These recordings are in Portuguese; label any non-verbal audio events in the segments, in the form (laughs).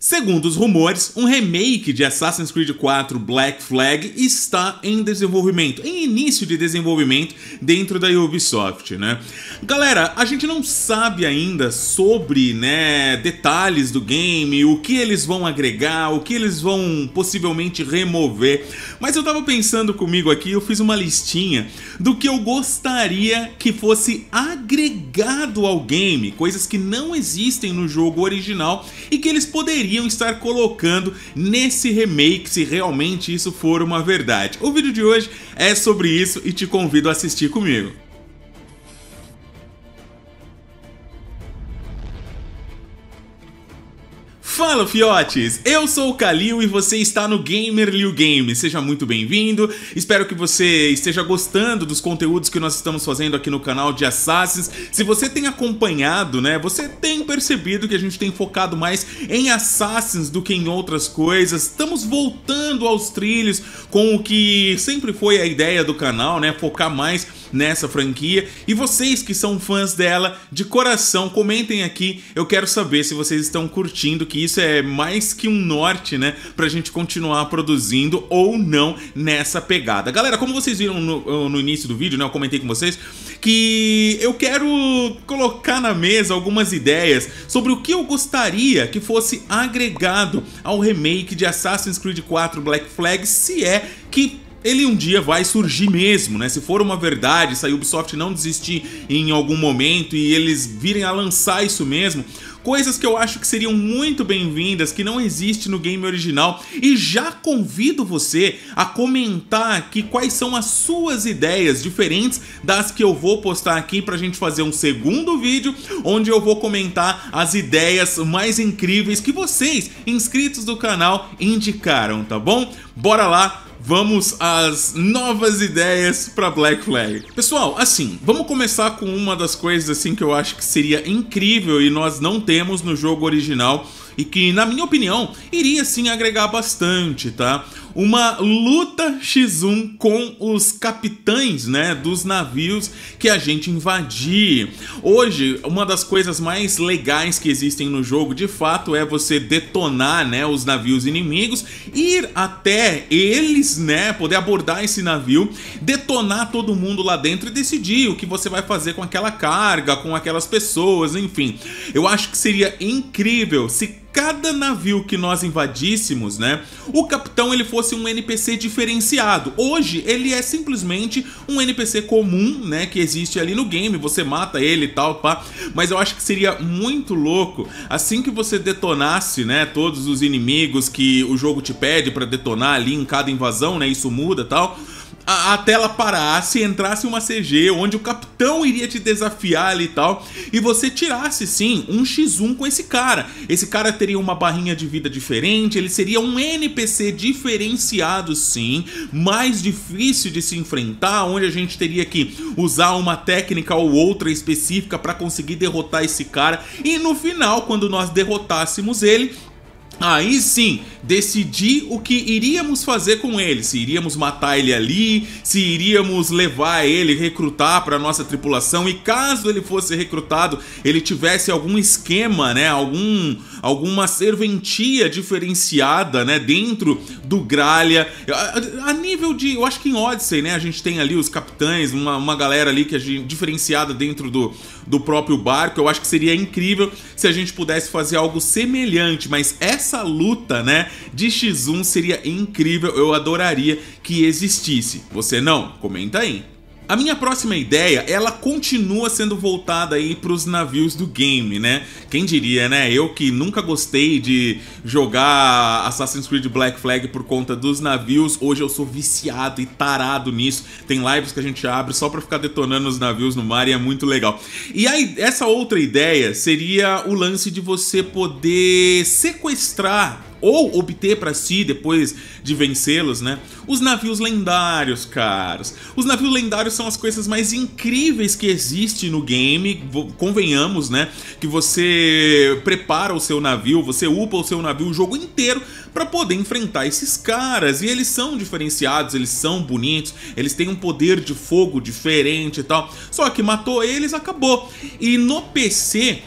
Segundo os rumores, um remake de Assassin's Creed 4 Black Flag está em desenvolvimento, em início de desenvolvimento dentro da Ubisoft, né? Galera, a gente não sabe ainda sobre, né, detalhes do game, o que eles vão agregar, o que eles vão possivelmente remover, mas eu tava pensando comigo aqui, eu fiz uma listinha do que eu gostaria que fosse agregado ao game, coisas que não existem no jogo original e que eles poderiam poderiam estar colocando nesse remake se realmente isso for uma verdade. O vídeo de hoje é sobre isso e te convido a assistir comigo. Fala, fiotes! Eu sou o Kalil e você está no Gamer Liu Game. Seja muito bem-vindo. Espero que você esteja gostando dos conteúdos que nós estamos fazendo aqui no canal de Assassins. Se você tem acompanhado, né, você tem percebido que a gente tem focado mais em Assassins do que em outras coisas. Estamos voltando aos trilhos com o que sempre foi a ideia do canal, né, focar mais nessa franquia. E vocês que são fãs dela, de coração, comentem aqui. Eu quero saber se vocês estão curtindo, que isso é mais que um norte, né? Pra gente continuar produzindo ou não nessa pegada. Galera, como vocês viram no, no início do vídeo, né? Eu comentei com vocês que eu quero colocar na mesa algumas ideias sobre o que eu gostaria que fosse agregado ao remake de Assassin's Creed 4 Black Flag, se é que ele um dia vai surgir mesmo, né? Se for uma verdade, se a Ubisoft não desistir em algum momento e eles virem a lançar isso mesmo, coisas que eu acho que seriam muito bem-vindas, que não existe no game original, e já convido você a comentar aqui quais são as suas ideias diferentes das que eu vou postar aqui pra gente fazer um segundo vídeo, onde eu vou comentar as ideias mais incríveis que vocês, inscritos do canal, indicaram, tá bom? Bora lá vamos às novas ideias para Black Flag. Pessoal, assim, vamos começar com uma das coisas assim que eu acho que seria incrível e nós não temos no jogo original e que, na minha opinião, iria sim agregar bastante, tá? uma luta X1 com os capitães, né, dos navios que a gente invadir. Hoje, uma das coisas mais legais que existem no jogo, de fato, é você detonar, né, os navios inimigos, ir até eles, né, poder abordar esse navio, detonar todo mundo lá dentro e decidir o que você vai fazer com aquela carga, com aquelas pessoas, enfim. Eu acho que seria incrível se cada navio que nós invadíssemos, né, o capitão ele fosse um NPC diferenciado. Hoje ele é simplesmente um NPC comum, né, que existe ali no game, você mata ele e tal, pá. Mas eu acho que seria muito louco assim que você detonasse, né, todos os inimigos que o jogo te pede para detonar ali em cada invasão, né, isso muda, tal a, a, tela parasse, entrasse uma CG, onde o capitão iria te desafiar ali e tal, e você tirasse sim um X1 com esse cara. Esse cara teria uma barrinha de vida diferente, ele seria um NPC diferenciado sim, mais difícil de se enfrentar, onde a gente teria que usar uma técnica ou outra específica para conseguir derrotar esse cara, e no final, quando nós derrotássemos ele, Aí sim, decidir o que iríamos fazer com ele, se iríamos matar ele ali, se iríamos levar ele, recrutar para nossa tripulação e caso ele fosse recrutado, ele tivesse algum esquema, né, algum alguma serventia diferenciada, né, dentro do Gralha. A, a, nível de, eu acho que em Odyssey, né, a gente tem ali os capitães, uma, uma galera ali que é diferenciada dentro do do próprio barco. Eu acho que seria incrível se a gente pudesse fazer algo semelhante, mas essa essa luta, né, de X1 seria incrível, eu adoraria que existisse. Você não? Comenta aí. A minha próxima ideia, ela continua sendo voltada aí pros navios do game, né? Quem diria, né? Eu que nunca gostei de jogar Assassin's Creed Black Flag por conta dos navios, hoje eu sou viciado e tarado nisso. Tem lives que a gente abre só pra ficar detonando os navios no mar e é muito legal. E aí, essa outra ideia seria o lance de você poder sequestrar ou obter para si depois de vencê-los, né? Os navios lendários, caros. Os navios lendários são as coisas mais incríveis que existe no game, convenhamos, né? Que você prepara o seu navio, você upa o seu navio o jogo inteiro para poder enfrentar esses caras. E eles são diferenciados, eles são bonitos, eles têm um poder de fogo diferente e tal. Só que matou eles, acabou. E no PC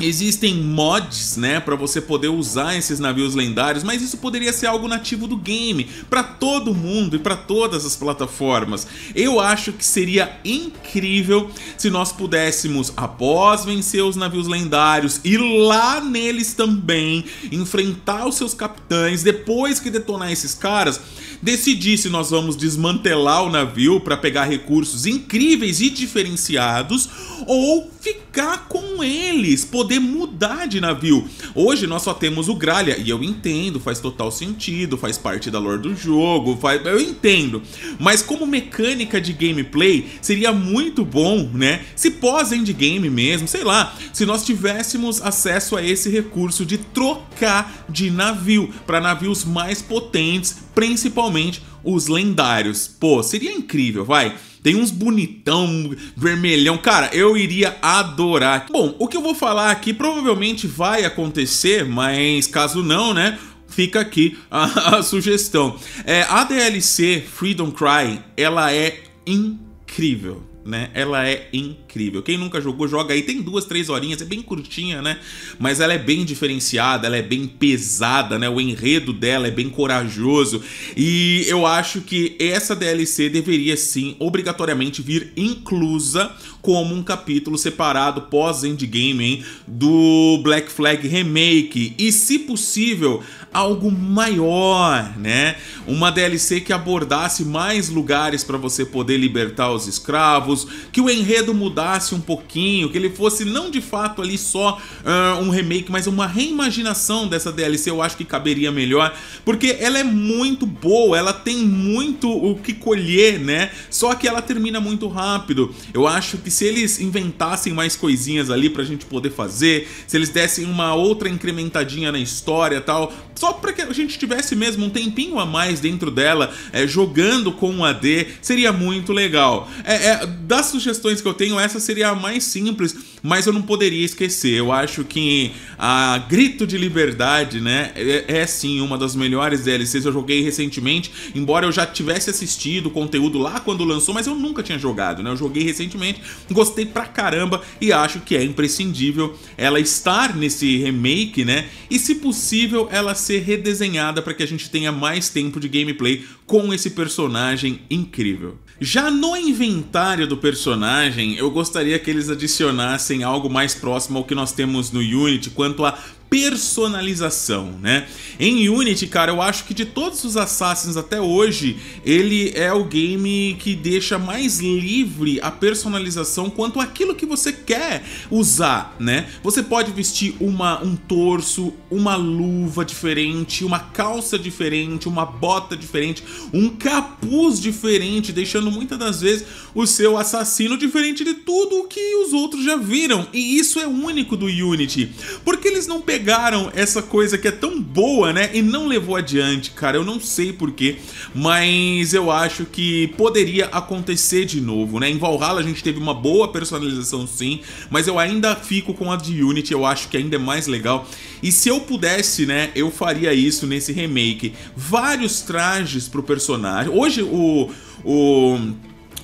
Existem mods, né, para você poder usar esses navios lendários, mas isso poderia ser algo nativo do game, para todo mundo e para todas as plataformas. Eu acho que seria incrível se nós pudéssemos, após vencer os navios lendários, ir lá neles também, enfrentar os seus capitães, depois que detonar esses caras, decidir se nós vamos desmantelar o navio para pegar recursos incríveis e diferenciados ou ficar com eles, poder mudar de navio. Hoje nós só temos o Gralha, e eu entendo, faz total sentido, faz parte da lore do jogo, faz... eu entendo. Mas como mecânica de gameplay, seria muito bom, né? Se pós-endgame mesmo, sei lá, se nós tivéssemos acesso a esse recurso de trocar de navio para navios mais potentes, principalmente os lendários. Pô, seria incrível, vai. Tem uns bonitão, vermelhão. Cara, eu iria adorar. Bom, o que eu vou falar aqui provavelmente vai acontecer, mas caso não, né? Fica aqui a, (laughs) a sugestão. É, a DLC Freedom Cry, ela é incrível né? Ela é incrível. Quem nunca jogou, joga aí. Tem duas, três horinhas, é bem curtinha, né? Mas ela é bem diferenciada, ela é bem pesada, né? O enredo dela é bem corajoso. E eu acho que essa DLC deveria sim, obrigatoriamente, vir inclusa como um capítulo separado pós-endgame, Do Black Flag Remake. E, se possível, algo maior, né? Uma DLC que abordasse mais lugares para você poder libertar os escravos que o enredo mudasse um pouquinho, que ele fosse não de fato ali só uh, um remake, mas uma reimaginação dessa DLC, eu acho que caberia melhor, porque ela é muito boa, ela tem muito o que colher, né? Só que ela termina muito rápido. Eu acho que se eles inventassem mais coisinhas ali pra gente poder fazer, se eles dessem uma outra incrementadinha na história tal, só para que a gente tivesse mesmo um tempinho a mais dentro dela, é, jogando com o AD, seria muito legal. É, é das sugestões que eu tenho, essa seria a mais simples, mas eu não poderia esquecer. Eu acho que a Grito de Liberdade, né, é, é sim uma das melhores DLCs que eu joguei recentemente, embora eu já tivesse assistido o conteúdo lá quando lançou, mas eu nunca tinha jogado, né? Eu joguei recentemente, gostei pra caramba e acho que é imprescindível ela estar nesse remake, né? E se possível, ela ser redesenhada para que a gente tenha mais tempo de gameplay com esse personagem incrível. Já no inventário do personagem, eu gostaria que eles adicionassem algo mais próximo ao que nós temos no Unity quanto a personalização, né? Em Unity, cara, eu acho que de todos os Assassins até hoje, ele é o game que deixa mais livre a personalização quanto aquilo que você quer usar, né? Você pode vestir uma, um torso, uma luva diferente, uma calça diferente, uma bota diferente, um capuz diferente, deixando muitas das vezes o seu assassino diferente de tudo o que os outros já viram. E isso é único do Unity, porque eles não pegaram pegaram essa coisa que é tão boa, né? E não levou adiante, cara. Eu não sei porquê, mas eu acho que poderia acontecer de novo, né? Em Valhalla a gente teve uma boa personalização, sim, mas eu ainda fico com a de Unity, eu acho que ainda é mais legal. E se eu pudesse, né, eu faria isso nesse remake. Vários trajes pro personagem. Hoje o. o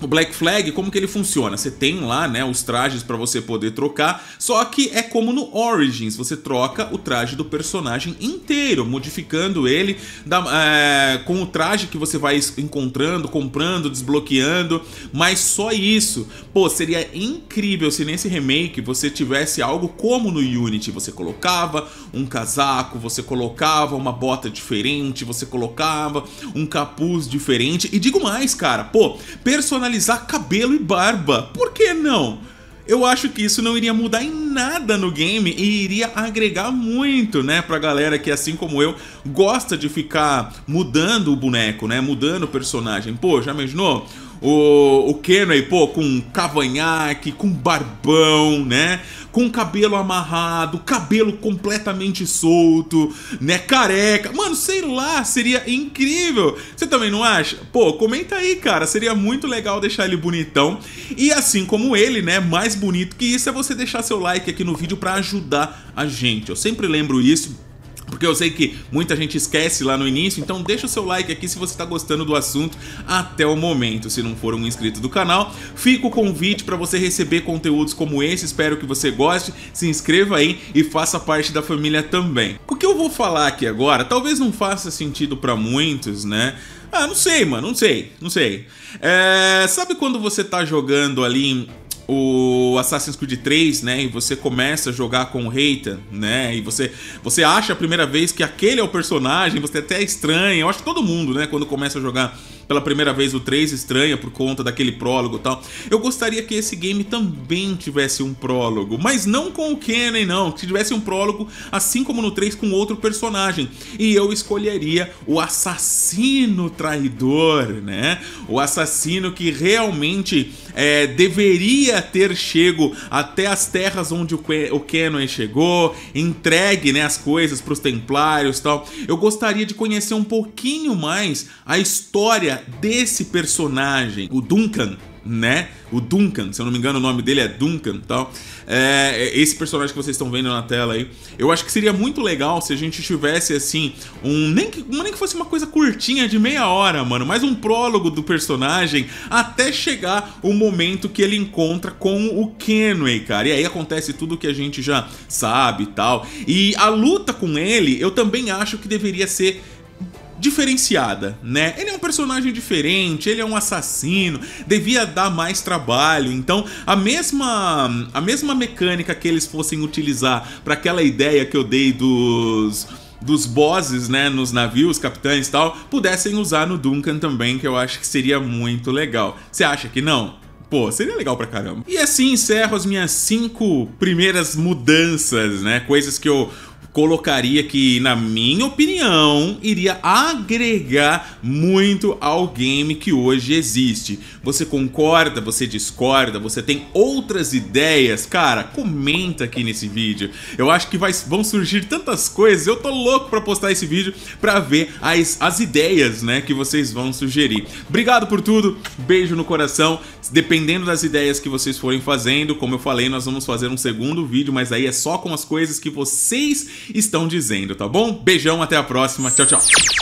o tipo, Black Flag, como que ele funciona? Você tem lá, né, os trajes para você poder trocar, só que é como no Origins, você troca o traje do personagem inteiro, modificando ele da, é, com o traje que você vai encontrando, comprando, desbloqueando, mas só isso. Pô, seria incrível se nesse remake você tivesse algo como no Unity, você colocava um casaco, você colocava uma bota diferente, você colocava um capuz diferente, e digo mais, cara, pô, personalidade analisar cabelo e barba. Por que não? Eu acho que isso não iria mudar em nada no game e iria agregar muito, né, pra galera que, assim como eu, gosta de ficar mudando o boneco, né, mudando o personagem. Pô, já imaginou? O, o Kenway, pô, com cavanhaque, com barbão, né? com cabelo amarrado, cabelo completamente solto, né? Careca. Mano, sei lá, seria incrível. Você também não acha? Pô, comenta aí, cara. Seria muito legal deixar ele bonitão. E assim como ele, né? Mais bonito que isso é você deixar seu like aqui no vídeo para ajudar a gente. Eu sempre lembro isso porque eu sei que muita gente esquece lá no início, então deixa o seu like aqui se você está gostando do assunto até o momento. Se não for um inscrito do canal, fica o convite para você receber conteúdos como esse, espero que você goste, se inscreva aí e faça parte da família também. O que eu vou falar aqui agora, talvez não faça sentido para muitos, né? Ah, não sei, mano, não sei, não sei. É, sabe quando você está jogando ali o Assassin's Creed 3, né, e você começa a jogar com o Reita, né, e você você acha a primeira vez que aquele é o personagem, você até é estranha, eu acho que todo mundo, né, quando começa a jogar pela primeira vez o 3 estranha por conta daquele prólogo e tal. Eu gostaria que esse game também tivesse um prólogo, mas não com o Kenny, não. Que tivesse um prólogo, assim como no 3, com outro personagem. E eu escolheria o assassino traidor, né? O assassino que realmente é, deveria ter chego até as terras onde o, Qu chegou, entregue né, as coisas para os templários e tal. Eu gostaria de conhecer um pouquinho mais a história história desse personagem, o Duncan, né? O Duncan, se eu não me engano, o nome dele é Duncan tal. É, esse personagem que vocês estão vendo na tela aí. Eu acho que seria muito legal se a gente tivesse, assim, um. Nem que, nem que fosse uma coisa curtinha de meia hora, mano. Mas um prólogo do personagem até chegar o momento que ele encontra com o Kenway, cara. E aí acontece tudo que a gente já sabe e tal. E a luta com ele, eu também acho que deveria ser diferenciada, né? Ele é um personagem diferente, ele é um assassino, devia dar mais trabalho. Então, a mesma a mesma mecânica que eles fossem utilizar para aquela ideia que eu dei dos dos bosses, né, nos navios, capitães e tal, pudessem usar no Duncan também, que eu acho que seria muito legal. Você acha que não? Pô, seria legal pra caramba. E assim encerro as minhas cinco primeiras mudanças, né? Coisas que eu colocaria que, na minha opinião, iria agregar muito ao game que hoje existe. Você concorda? Você discorda? Você tem outras ideias? Cara, comenta aqui nesse vídeo. Eu acho que vai, vão surgir tantas coisas. Eu tô louco para postar esse vídeo para ver as, as ideias, né, que vocês vão sugerir. Obrigado por tudo. Beijo no coração. Dependendo das ideias que vocês forem fazendo, como eu falei, nós vamos fazer um segundo vídeo, mas aí é só com as coisas que vocês estão dizendo, tá bom? Beijão, até a próxima. Tchau, tchau.